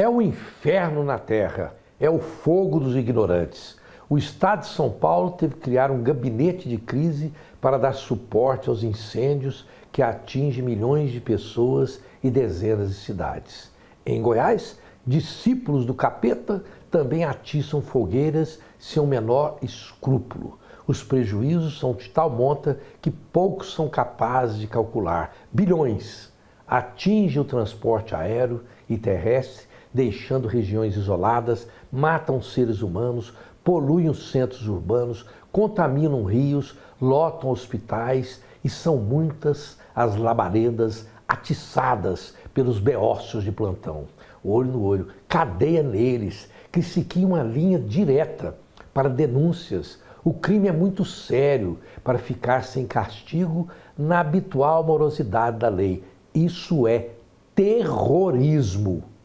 É o inferno na terra, é o fogo dos ignorantes. O Estado de São Paulo teve que criar um gabinete de crise para dar suporte aos incêndios que atingem milhões de pessoas e dezenas de cidades. Em Goiás, discípulos do capeta também atiçam fogueiras sem o menor escrúpulo. Os prejuízos são de tal monta que poucos são capazes de calcular. Bilhões. Atinge o transporte aéreo e terrestre deixando regiões isoladas, matam seres humanos, poluem os centros urbanos, contaminam rios, lotam hospitais e são muitas as labaredas atiçadas pelos beócios de plantão. Olho no olho, cadeia neles, que se uma linha direta para denúncias. O crime é muito sério para ficar sem castigo na habitual morosidade da lei. Isso é terrorismo.